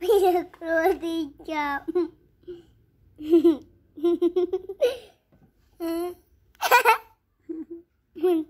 We're clothing job. mm